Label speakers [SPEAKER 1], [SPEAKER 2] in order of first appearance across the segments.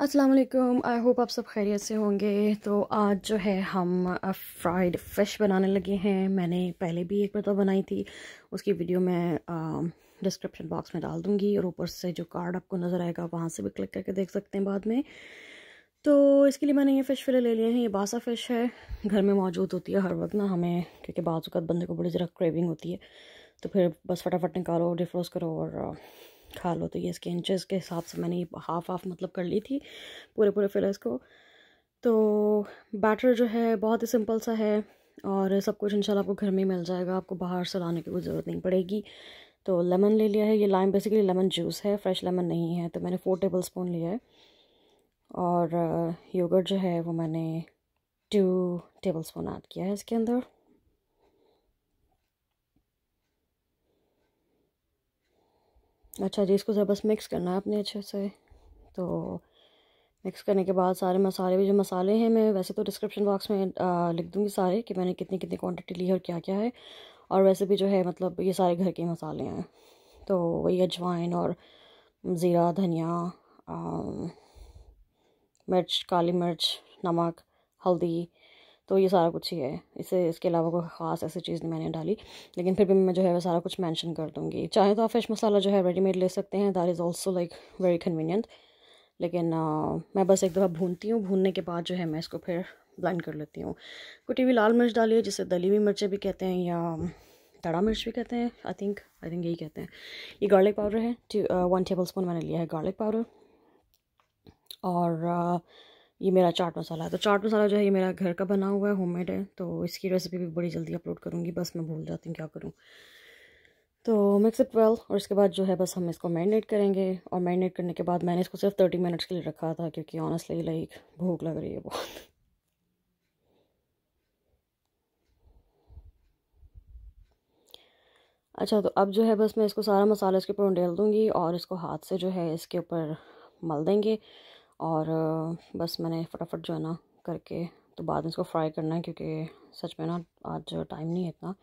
[SPEAKER 1] वालेकुम I hope आप सब खैरियत से होंगे तो आज जो है हम फ्राइड फ़िश बनाने लगे हैं मैंने पहले भी एक मतलब बनाई थी उसकी वीडियो मैं डिस्क्रिप्शन बॉक्स में डाल दूँगी और ऊपर से जो कार्ड आपको नज़र आएगा वहाँ से भी क्लिक करके देख सकते हैं बाद में तो इसके लिए मैंने ये फ़िश फिले ले लिए हैं ये बासा फ़िश है घर में मौजूद होती है हर वक्त ना हमें क्योंकि बाज़ बंदे को बड़ी ज़रा क्रेविंग होती है तो फिर बस फटाफट निकालो डिफ्रोज करो और खा लो तो ये इसके इंचेस के हिसाब से मैंने ये हाफ़ हाफ़ मतलब कर ली थी पूरे पूरे फिलर्स को तो बैटर जो है बहुत ही सिंपल सा है और सब कुछ इंशाल्लाह आपको घर में ही मिल जाएगा आपको बाहर से लाने की कोई ज़रूरत नहीं पड़ेगी तो लेमन ले लिया है ये लाइम बेसिकली लेमन जूस है फ्रेश लेमन नहीं है तो मैंने फ़ोर टेबल स्पून लिया है और योगर्ट uh, जो है वो मैंने टू टेबल स्पून ऐड किया है इसके अंदर अच्छा जी इसको जब बस मिक्स करना है आपने अच्छे से तो मिक्स करने के बाद सारे मसाले भी जो मसाले हैं मैं वैसे तो डिस्क्रिप्शन बॉक्स में लिख दूँगी सारे कि मैंने कितनी कितनी क्वान्टिटी ली है और क्या क्या है और वैसे भी जो है मतलब ये सारे घर के मसाले हैं तो वही अजवाइन और ज़ीरा धनिया आ, मिर्च काली मिर्च नमक हल्दी तो ये सारा कुछ ही है इसे इसके अलावा कोई ख़ास ऐसी चीज़ मैंने डाली लेकिन फिर भी मैं जो है वह सारा कुछ मैंशन कर दूँगी चाहे तो आप फ्रेश मसाला जो है रेडीमेड ले सकते हैं that is also like very convenient लेकिन आ, मैं बस एक दफ़ा भूनती हूँ भूनने के बाद जो है मैं इसको फिर ब्लाइंड कर लेती हूँ कुटी हुई लाल मिर्च है जिसे दली हुई मिर्चें भी कहते हैं या तड़ा मिर्च भी कहते हैं आई थिंक आई थिंक यही कहते हैं ये गार्लिक पाउडर है वन टेबल स्पून मैंने लिया है गार्लिक पाउडर और ये मेरा चाट मसाला है तो चाट मसाला जो है ये मेरा घर का बना हुआ है होममेड है तो इसकी रेसिपी भी बड़ी जल्दी अपलोड करूँगी बस मैं भूल जाती हूँ क्या करूँ तो मिक्स इट वेल और इसके बाद जो है बस हम इसको मैरिनेट करेंगे और मैरिनेट करने के बाद मैंने इसको सिर्फ थर्टी मिनट्स के लिए रखा था क्योंकि ऑनेस्टली लाइक भूख लग रही है बहुत अच्छा तो अब जो है बस मैं इसको सारा मसाला इसके ऊपर उंडेल दूँगी और इसको हाथ से जो है इसके ऊपर मल देंगे और बस मैंने फटाफट जो है ना करके तो बाद में इसको फ्राई करना है क्योंकि सच में ना आज टाइम नहीं है इतना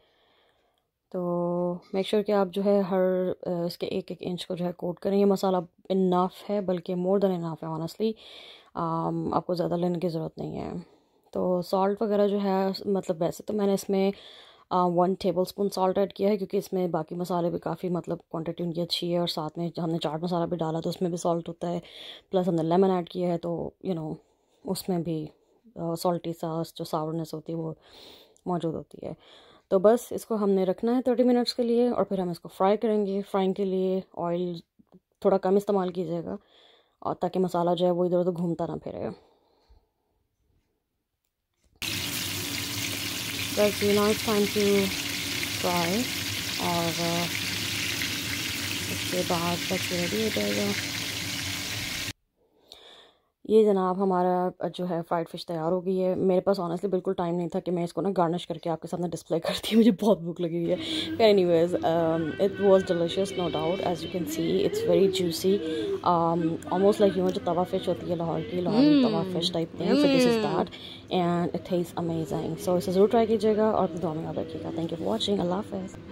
[SPEAKER 1] तो मेक श्योर sure कि आप जो है हर इसके एक एक इंच को जो है कोट करें ये मसाला इनाफ है बल्कि मोर देन इनाफ है ऑनेस्टली आपको ज़्यादा लेने की ज़रूरत नहीं है तो सॉल्ट वगैरह जो है मतलब वैसे तो मैंने इसमें one tablespoon salt add किया है क्योंकि इसमें बाकी मसाले भी काफ़ी मतलब क्वांटिटी उनकी अच्छी है और साथ में हमने चाट मसाला भी डाला तो उसमें भी सॉल्ट होता है प्लस हमने लेमन ऐड किया है तो यू you नो know, उसमें भी सॉल्टी सास जो सावरनेस होती है वो मौजूद होती है तो बस इसको हमने रखना है थर्टी मिनट्स के लिए और फिर हम इसको फ्राई करेंगे फ्राइंग के लिए ऑयल थोड़ा कम इस्तेमाल कीजिएगा और ताकि मसाला जो है वो इधर उधर घूमता ना फिरे but a nice it's time to fry और इसके बाद बच रेडी हो जाएगा ये जनाब हमारा जो है फ्राइड फ़िश तैयार हो गई है मेरे पास ऑनेस्टली बिल्कुल टाइम नहीं था कि मैं इसको ना गार्निश करके आपके सामने डिस्प्ले करती हूँ मुझे बहुत भूख लगी हुई है anyways it was delicious no doubt as you can see it's very juicy almost like your जो तवा फिश होती है लाहौर की लाहौर mm. तवा fish type thing so this is that and it is amazing so इसे ज़रूर try कीजिएगा और दोनों में याद रखिएगा थैंक यू फॉर वॉचिंग अल्लाह हाफ